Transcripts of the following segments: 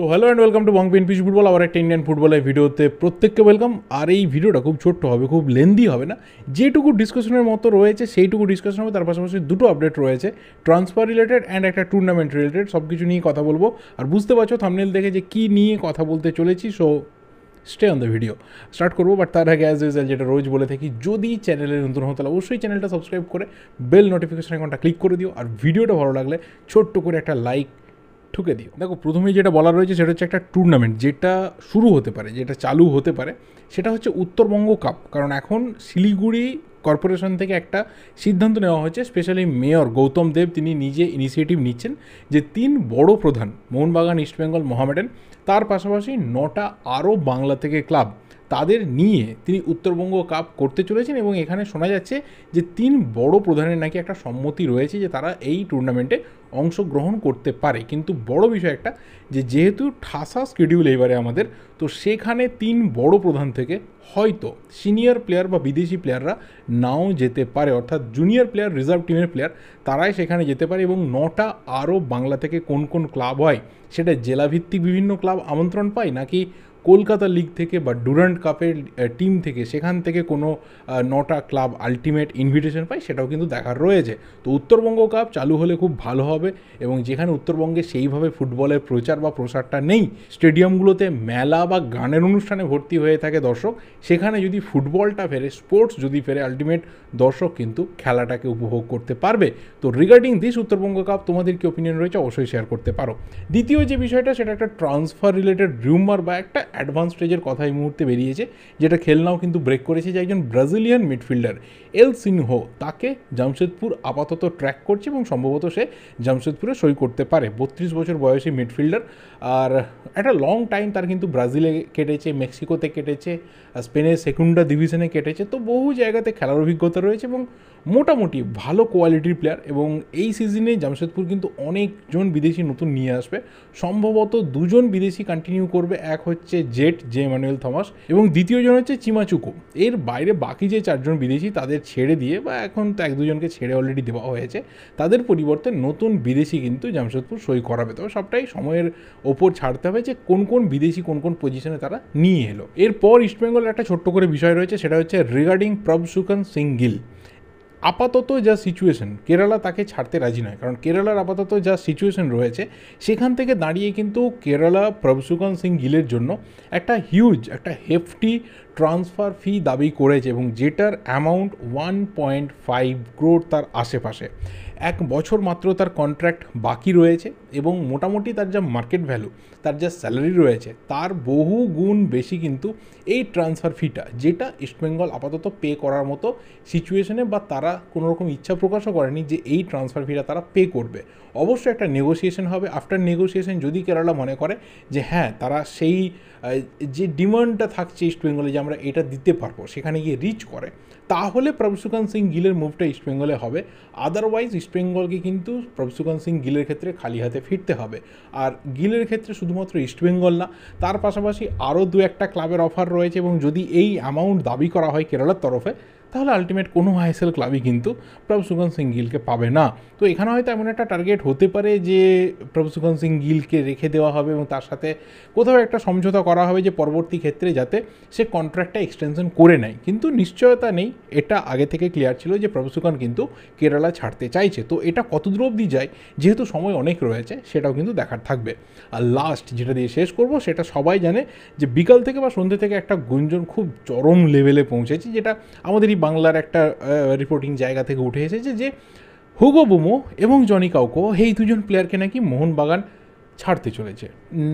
so hello and welcome to Bong pitch football আবার একটা Indian ফুটবলের ভিডিওতে প্রত্যেককে ওয়েলকাম আর এই ভিডিওটা খুব ছোট্ট হবে খুব লেন্দি হবে না যেটুকু ডিসকাশনের মতো রয়েছে সেইটুকু ডিসকাশন হবে তার পাশাপাশি দুটো আপডেট রয়েছে ট্রান্সফার রিলেটেড অ্যান্ড একটা টুর্নামেন্ট রিলেটেড সব কিছু নিয়ে কথা বলবো আর বুঝতে পারছো থামনেল দেখে যে কী নিয়ে কথা বলতে চলেছি so stay on the video start করবো বাট তার আগে অ্যাজ ইউজাল যেটা রোজ বলে থাকি যদি চ্যানেলে নতুন হো তাহলে অবশ্যই চ্যানেলটা সাবস্ক্রাইব করে বেল নোটিফিকেশন আইকনটা ক্লিক করে দিও আর ভিডিওটা ভালো লাগলে ছোট্ট করে একটা লাইক ঠুকে দিও দেখো প্রথমেই যেটা বলা রয়েছে সেটা হচ্ছে একটা টুর্নামেন্ট যেটা শুরু হতে পারে যেটা চালু হতে পারে সেটা হচ্ছে উত্তরবঙ্গ কাপ কারণ এখন শিলিগুড়ি কর্পোরেশন থেকে একটা সিদ্ধান্ত নেওয়া হয়েছে স্পেশালি মেয়র গৌতম দেব তিনি নিজে ইনিশিয়েটিভ নিচ্ছেন যে তিন বড় প্রধান মোহনবাগান ইস্টবেঙ্গল মোহামেডান তার পাশাপাশি নটা আরও বাংলা থেকে ক্লাব তাদের নিয়ে তিনি উত্তরবঙ্গ কাপ করতে চলেছেন এবং এখানে শোনা যাচ্ছে যে তিন বড় প্রধানের নাকি একটা সম্মতি রয়েছে যে তারা এই টুর্নামেন্টে অংশগ্রহণ করতে পারে কিন্তু বড় বিষয় একটা যে যেহেতু ঠাসা স্কেডিউল এবারে আমাদের তো সেখানে তিন বড় প্রধান থেকে হয়তো সিনিয়র প্লেয়ার বা বিদেশি প্লেয়াররা নাও যেতে পারে অর্থাৎ জুনিয়র প্লেয়ার রিজার্ভ টিমের প্লেয়ার তারাই সেখানে যেতে পারে এবং নটা আরও বাংলা থেকে কোন কোন ক্লাব হয় সেটা জেলাভিত্তিক বিভিন্ন ক্লাব আমন্ত্রণ পায় নাকি কলকাতা লিগ থেকে বা ডুরান্ট কাপের টিম থেকে সেখান থেকে কোনো নটা ক্লাব আলটিমেট ইনভিটেশন পায় সেটাও কিন্তু দেখার রয়েছে তো উত্তরবঙ্গ কাপ চালু হলে খুব ভালো হবে এবং যেখানে উত্তরবঙ্গে সেইভাবে ফুটবলের প্রচার বা প্রসারটা নেই স্টেডিয়ামগুলোতে মেলা বা গানের অনুষ্ঠানে ভর্তি হয়ে থাকে দর্শক সেখানে যদি ফুটবলটা ফেরে স্পোর্টস যদি ফেরে আলটিমেট দর্শক কিন্তু খেলাটাকে উপভোগ করতে পারবে তো রিগার্ডিং দিস উত্তরবঙ্গ কাপ তোমাদের কি ওপিনিয়ন রয়েছে অবশ্যই শেয়ার করতে পারো দ্বিতীয় যে বিষয়টা সেটা একটা ট্রান্সফার রিলেটেড রিউমার বা একটা অ্যাডভান্স স্টেজের কথা এই মুহূর্তে বেরিয়েছে যেটা খেলনাও কিন্তু ব্রেক করেছে যে একজন ব্রাজিলিয়ান মিডফিল্ডার এল সিনহো তাকে জামশেদপুর আপাতত ট্র্যাক করছে এবং সম্ভবত সে জামশেদপুরে সই করতে পারে বত্রিশ বছর বয়সী মিডফিল্ডার আর একটা লং টাইম তার কিন্তু ব্রাজিলে কেটেছে মেক্সিকোতে কেটেছে স্পেনের সেকুন্ডা ডিভিশনে কেটেছে তো বহু জায়গাতে খেলার অভিজ্ঞতা রয়েছে এবং মোটামুটি ভালো কোয়ালিটির প্লেয়ার এবং এই সিজনে জামশেদপুর কিন্তু অনেকজন বিদেশি নতুন নিয়ে আসবে সম্ভবত দুজন বিদেশি কন্টিনিউ করবে এক হচ্ছে জেট জে ম্যানুয়েল থমাস এবং দ্বিতীয়জন হচ্ছে চিমাচুকো এর বাইরে বাকি যে চারজন বিদেশি তাদের ছেড়ে দিয়ে বা এখন তো এক দুজনকে ছেড়ে অলরেডি দেওয়া হয়েছে তাদের পরিবর্তে নতুন বিদেশি কিন্তু জামশেদপুর সই করাবে তবে সবটাই সময়ের ওপর ছাড়তে হবে যে কোন কোন বিদেশি কোন কোন পজিশনে তারা নিয়ে এলো এরপর ইস্টবেঙ্গলের একটা ছোট্ট করে বিষয় রয়েছে সেটা হচ্ছে রিগার্ডিং প্রভসুকন সিং গিল আপাতত যা সিচুয়েশন কেরালা তাকে ছাড়তে রাজি নয় কারণ কেরালার আপাতত যা সিচুয়েশন রয়েছে সেখান থেকে দাঁড়িয়ে কিন্তু কেরালা প্রভসুকন সিং গিলের জন্য একটা হিউজ একটা হেফটি ট্রান্সফার ফি দাবি করেছে এবং যেটার amount one point five crore তার আশেপাশে এক বছর মাত্র তার কন্ট্রাক্ট বাকি রয়েছে এবং মোটামুটি তার যা মার্কেট ভ্যালু তার যা স্যালারি রয়েছে তার বহু গুণ বেশি কিন্তু এই ট্রান্সফার ফিটা যেটা ইস্টবেঙ্গল আপাতত পে করার মতো সিচুয়েশনে বা তারা কোনো রকম ইচ্ছা প্রকাশও করেনি যে এই ট্রান্সফার ফিটা তারা পে করবে অবশ্যই একটা নেগোসিয়েশন হবে আফটার নেগোসিয়েশন যদি কেরালা মনে করে যে হ্যাঁ তারা সেই যে ডিমান্ডটা থাকছে ইস্টবেঙ্গলে যে আমরা আমরা এটা দিতে পারবো সেখানে গিয়ে রিচ করে তাহলে প্রভুসুকান্ত সিং গিলের মুভটা ইস্টবেঙ্গলে হবে আদারওয়াইজ ইস্টবেঙ্গলকে কিন্তু প্রভুসুকান্ত সিং গিলের ক্ষেত্রে খালি হাতে ফিরতে হবে আর গিলের ক্ষেত্রে শুধুমাত্র ইস্টবেঙ্গল না তার পাশাপাশি আরও দু একটা ক্লাবের অফার রয়েছে এবং যদি এই অ্যামাউন্ট দাবি করা হয় কেরালার তরফে তাহলে আলটিমেট কোনো আইএসএল ক্লাবই কিন্তু প্রভুসুখন সিং গিলকে পাবে না তো এখানে হয়তো এমন একটা টার্গেট হতে পারে যে প্রভুসুখন সিং গিলকে রেখে দেওয়া হবে এবং তার সাথে কোথাও একটা সমঝোতা করা হবে যে পরবর্তী ক্ষেত্রে যাতে সে কন্ট্রাক্টটা এক্সটেনশন করে নেয় কিন্তু নিশ্চয়তা নেই এটা আগে থেকে ক্লিয়ার ছিল যে প্রভুসুখন কিন্তু কেরালা ছাড়তে চাইছে তো এটা কত দূর অবধি যায় যেহেতু সময় অনেক রয়েছে সেটাও কিন্তু দেখার থাকবে আর লাস্ট যেটা দিয়ে শেষ করব সেটা সবাই জানে যে বিকাল থেকে বা সন্ধ্যে থেকে একটা গুঞ্জন খুব চরম লেভেলে পৌঁছেছে যেটা আমাদের এই বাংলার একটা রিপোর্টিং জায়গা থেকে উঠে এসেছে যে হুগো বুমো এবং জনি কাউকো এই দুজন প্লেয়ারকে নাকি মোহনবাগান ছাড়তে চলেছে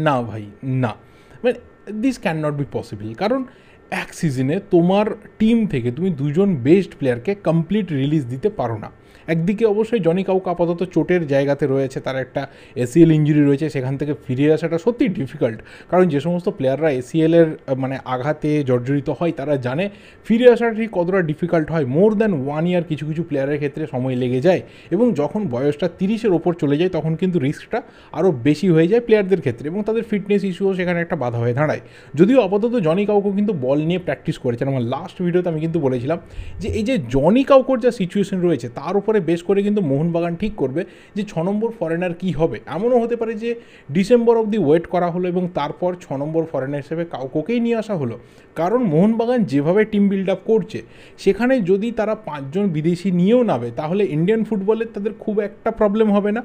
না ভাই না মানে this can not be possible কারণ এক সিজনে তোমার টিম থেকে তুমি দুজন বেস্ট প্লেয়ারকে কমপ্লিট রিলিজ দিতে পারো না একদিকে অবশ্যই জনি কাউকে আপাতত চোটের জায়গাতে রয়েছে তার একটা এসিএল ইঞ্জুরি রয়েছে সেখান থেকে ফিরে আসাটা সত্যিই ডিফিকাল্ট কারণ যে সমস্ত প্লেয়াররা এসিএলের মানে আঘাতে জর্জরিত হয় তারা জানে ফিরে আসাটা ঠিক কতটা ডিফিকাল্ট হয় মোর দ্যান ওয়ান ইয়ার কিছু কিছু প্লেয়ারের ক্ষেত্রে সময় লেগে যায় এবং যখন বয়সটা তিরিশের ওপর চলে যায় তখন কিন্তু রিস্কটা আরও বেশি হয়ে যায় প্লেয়ারদের ক্ষেত্রে এবং তাদের ফিটনেস ইস্যুও সেখানে একটা বাধা হয়ে দাঁড়ায় যদিও আপাতত জনি কাউকে কিন্তু বল নিয়ে প্র্যাকটিস করেছেন আমার লাস্ট ভিডিওতে আমি কিন্তু বলেছিলাম যে এই যে জনি কাউকোর যা সিচুয়েশন রয়েছে তার উপরে বেশ করে কিন্তু মোহনবাগান ঠিক করবে যে ছ নম্বর ফরেনার কি হবে এমনও হতে পারে যে ডিসেম্বর অবধি ওয়েট করা হলো এবং তারপর ছ নম্বর ফরেনার হিসেবে কাউকেই নিয়ে আসা হলো কারণ মোহনবাগান যেভাবে টিম বিল্ড আপ করছে সেখানে যদি তারা পাঁচজন বিদেশি নিয়েও নাবে তাহলে ইন্ডিয়ান ফুটবলে তাদের খুব একটা প্রবলেম হবে না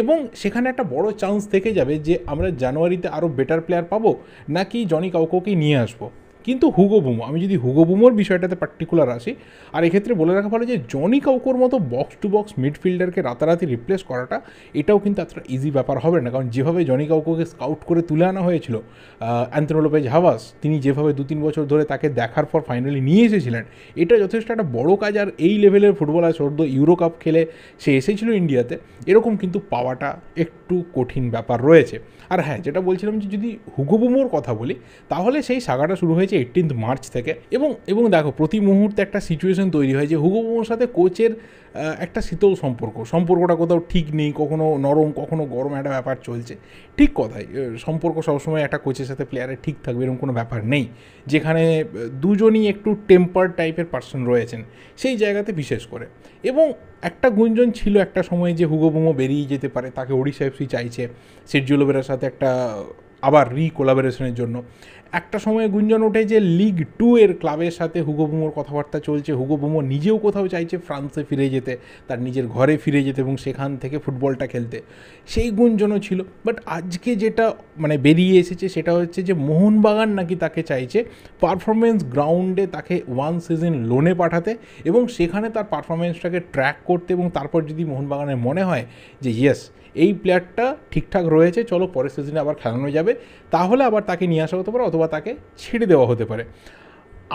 এবং সেখানে একটা বড় চান্স থেকে যাবে যে আমরা জানুয়ারিতে আরও বেটার প্লেয়ার পাবো নাকি জনি কাউকোকে নিয়ে আসবো কিন্তু হুগো বুমো আমি যদি হুগো বুমোর বিষয়টাতে পার্টিকুলার আসি আর এক্ষেত্রে বলে রাখা ভালো যে জনি কাউকোর মতো বক্স টু বক্স মিডফিল্ডারকে রাতারাতি রিপ্লেস করাটা এটাও কিন্তু এতটা ইজি ব্যাপার হবে না কারণ যেভাবে জনি কাউকোকে স্কাউট করে তুলে আনা হয়েছিল অ্যান্থনোলোপেজ হাওয়াস তিনি যেভাবে দু তিন বছর ধরে তাকে দেখার পর ফাইনালি নিয়ে এসেছিলেন এটা যথেষ্ট একটা বড় কাজ আর এই লেভেলের ফুটবলার সদ্য ইউরো কাপ খেলে সে এসেছিল ইন্ডিয়াতে এরকম কিন্তু পাওয়াটা একটু কঠিন ব্যাপার রয়েছে আর হ্যাঁ যেটা বলছিলাম যে যদি হুগো বুমোর কথা বলি তাহলে সেই সাগাটা শুরু হয়েছে হয়েছে এইটিন্থ মার্চ থেকে এবং এবং দেখো প্রতি মুহূর্তে একটা সিচুয়েশন তৈরি হয় যে হুগোবোর সাথে কোচের একটা শীতল সম্পর্ক সম্পর্কটা কোথাও ঠিক নেই কখনো নরম কখনো গরম একটা ব্যাপার চলছে ঠিক কথাই সম্পর্ক সবসময় একটা কোচের সাথে প্লেয়ারের ঠিক থাকবে এরকম কোনো ব্যাপার নেই যেখানে দুজনই একটু টেম্পার টাইপের পার্সন রয়েছেন সেই জায়গাতে বিশেষ করে এবং একটা গুঞ্জন ছিল একটা সময় যে হুগোবোমো বেরিয়ে যেতে পারে তাকে ওড়িশা এফসি চাইছে সিরজুলোবেরার সাথে একটা আবার রি কোলাবোরেশনের জন্য একটা সময়ে গুঞ্জন ওঠে যে লিগ টু এর ক্লাবের সাথে হুগো বুমোর কথাবার্তা চলছে হুগো বুমো নিজেও কোথাও চাইছে ফ্রান্সে ফিরে যেতে তার নিজের ঘরে ফিরে যেতে এবং সেখান থেকে ফুটবলটা খেলতে সেই গুঞ্জনও ছিল বাট আজকে যেটা মানে বেরিয়ে এসেছে সেটা হচ্ছে যে মোহনবাগান নাকি তাকে চাইছে পারফরমেন্স গ্রাউন্ডে তাকে ওয়ান সিজন লোনে পাঠাতে এবং সেখানে তার পারফরমেন্সটাকে ট্র্যাক করতে এবং তারপর যদি মোহনবাগানের মনে হয় যে ইয়েস এই প্লেয়ারটা ঠিকঠাক রয়েছে চলো পরের সিজনে আবার খেলানো যাবে তাহলে আবার তাকে নিয়ে আসা হতে পারে অথবা অথবা তাকে ছেড়ে দেওয়া হতে পারে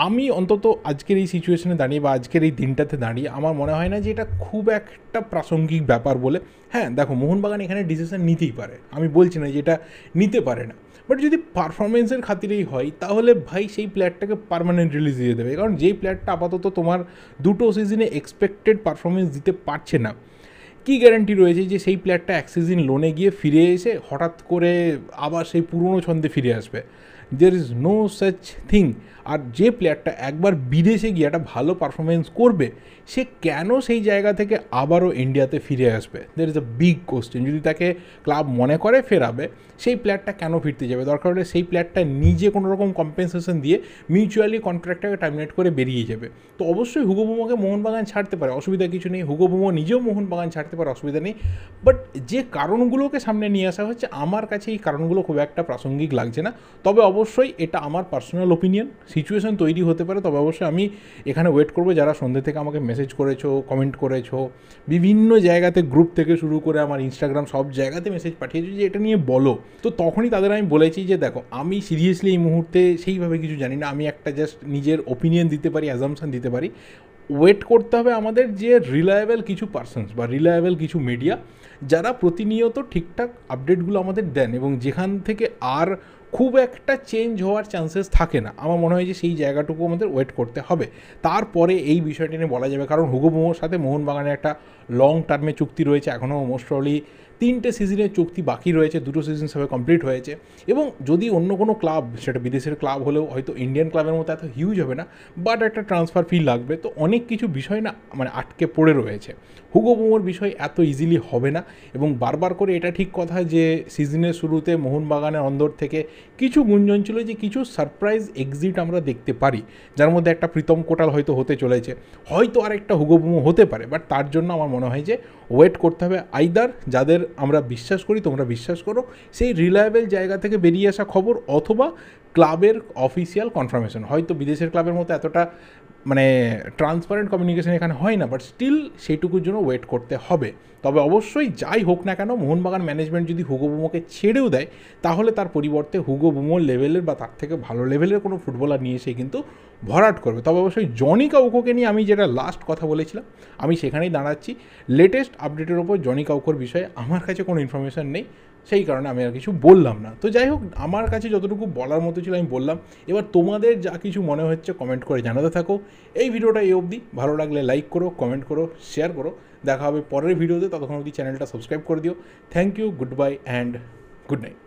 আমি অন্তত আজকের এই সিচুয়েশনে দাঁড়িয়ে বা আজকের এই দিনটাতে দাঁড়িয়ে আমার মনে হয় না যে এটা খুব একটা প্রাসঙ্গিক ব্যাপার বলে হ্যাঁ দেখো মোহনবাগান এখানে ডিসিশন নিতেই পারে আমি বলছি না যে এটা নিতে পারে না বাট যদি পারফরমেন্সের খাতিরেই হয় তাহলে ভাই সেই প্লেয়ারটাকে পারমানেন্ট রিলিজ দিয়ে দেবে কারণ যেই প্লেয়ারটা আপাতত তোমার দুটো সিজনে এক্সপেক্টেড পারফরমেন্স দিতে পারছে না কি গ্যারান্টি রয়েছে যে সেই প্লেয়ারটা এক সিজন লোনে গিয়ে ফিরে এসে হঠাৎ করে আবার সেই পুরনো ছন্দে ফিরে আসবে there is no such thing আর যে প্লেয়ারটা একবার বিদেশে গিয়ে একটা ভালো পারফরমেন্স করবে সে কেন সেই জায়গা থেকে আবারও ইন্ডিয়াতে ফিরে আসবে there is a big question যদি তাকে ক্লাব মনে করে ফেরাবে সেই প্লেয়ারটা কেন ফিরতে যাবে দরকার হলে সেই প্লেয়ারটা নিজে কোনো রকম কম্পেনসেশন দিয়ে মিউচুয়ালি কন্ট্রাক্টটাকে টার্মিনেট করে বেরিয়ে যাবে তো অবশ্যই হুগোবোমোকে মোহনবাগান ছাড়তে পারে অসুবিধা কিছু নেই হুগো নিজেও মোহনবাগান ছাড়তে পারে অসুবিধা নেই বাট যে কারণগুলোকে সামনে নিয়ে আসা হচ্ছে আমার কাছে এই কারণগুলো খুব একটা প্রাসঙ্গিক লাগছে না তবে অবশ্যই এটা আমার পার্সোনাল ওপিনিয়ন সিচুয়েশন তৈরি হতে পারে তবে অবশ্যই আমি এখানে ওয়েট করবো যারা সন্ধ্যে থেকে আমাকে মেসেজ করেছো কমেন্ট করেছো বিভিন্ন জায়গাতে গ্রুপ থেকে শুরু করে আমার ইনস্টাগ্রাম সব জায়গাতে মেসেজ পাঠিয়েছো যে এটা নিয়ে বলো তো তখনই তাদের আমি বলেছি যে দেখো আমি সিরিয়াসলি এই মুহূর্তে সেইভাবে কিছু জানি না আমি একটা জাস্ট নিজের ওপিনিয়ন দিতে পারি অ্যাজামশান দিতে পারি ওয়েট করতে হবে আমাদের যে রিলায়েবল কিছু পার্সনস বা রিলায়েবল কিছু মিডিয়া যারা প্রতিনিয়ত ঠিকঠাক আপডেটগুলো আমাদের দেন এবং যেখান থেকে আর খুব একটা চেঞ্জ হওয়ার চান্সেস থাকে না আমার মনে হয় যে সেই জায়গাটুকু আমাদের ওয়েট করতে হবে তারপরে এই বিষয়টি নিয়ে বলা যাবে কারণ হুগো সাথে মোহনবাগানের একটা লং টার্মে চুক্তি রয়েছে এখনও মোস্ট তিনটে সিজনের চুক্তি বাকি রয়েছে দুটো সিজন সবে কমপ্লিট হয়েছে এবং যদি অন্য কোনো ক্লাব সেটা বিদেশের ক্লাব হলেও হয়তো ইন্ডিয়ান ক্লাবের মতো এত হিউজ হবে না বাট একটা ট্রান্সফার ফি লাগবে তো অনেক কিছু বিষয় না মানে আটকে পড়ে রয়েছে হুগো বিষয় এত ইজিলি হবে না এবং বারবার করে এটা ঠিক কথা যে সিজনের শুরুতে মোহনবাগানের অন্দর থেকে কিছু গুঞ্জন ছিল যে কিছু সারপ্রাইজ এক্সিট আমরা দেখতে পারি যার মধ্যে একটা প্রীতম কোটাল হয়তো হতে চলেছে হয়তো আর একটা হুগো হতে পারে বাট তার জন্য আমার মনে হয় যে ওয়েট করতে হবে আইদার যাদের আমরা বিশ্বাস করি তোমরা বিশ্বাস করো সেই রিলায়েবল জায়গা থেকে বেরিয়ে আসা খবর অথবা ক্লাবের অফিসিয়াল কনফার্মেশন হয়তো বিদেশের ক্লাবের মতো এতটা মানে ট্রান্সপারেন্ট কমিউনিকেশান এখানে হয় না বাট স্টিল সেইটুকুর জন্য ওয়েট করতে হবে তবে অবশ্যই যাই হোক না কেন মোহনবাগান ম্যানেজমেন্ট যদি হুগো বুমোকে ছেড়েও দেয় তাহলে তার পরিবর্তে হুগো বুমো লেভেলের বা তার থেকে ভালো লেভেলের কোনো ফুটবলার নিয়ে সে কিন্তু ভরাট করবে তবে অবশ্যই জনি কাউকোকে নিয়ে আমি যেটা লাস্ট কথা বলেছিলাম আমি সেখানেই দাঁড়াচ্ছি লেটেস্ট আপডেটের ওপর জনি কাউকোর বিষয়ে আমার কাছে কোনো ইনফরমেশান নেই সেই কারণে আমি আর কিছু বললাম না তো যাই হোক আমার কাছে যতটুকু বলার মতো ছিল আমি বললাম এবার তোমাদের যা কিছু মনে হচ্ছে কমেন্ট করে জানাতে থাকো এই ভিডিওটা এই অবধি ভালো লাগলে লাইক করো কমেন্ট করো শেয়ার করো দেখা হবে পরের ভিডিওতে ততক্ষণ অবধি চ্যানেলটা সাবস্ক্রাইব করে দিও thank you goodbye and good night